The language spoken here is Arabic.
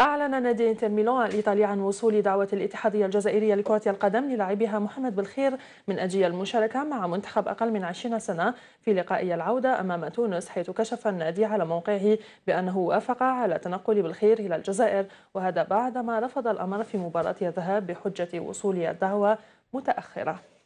أعلن نادي إنتر ميلان الإيطالي عن وصول دعوة الاتحادية الجزائرية لكرة القدم للاعبها محمد بالخير من أجل المشاركة مع منتخب أقل من 20 سنة في لقائي العودة أمام تونس حيث كشف النادي على موقعه بأنه وافق على تنقل بالخير إلى الجزائر وهذا بعدما رفض الأمر في مباراة الذهاب بحجة وصول الدعوة متأخرة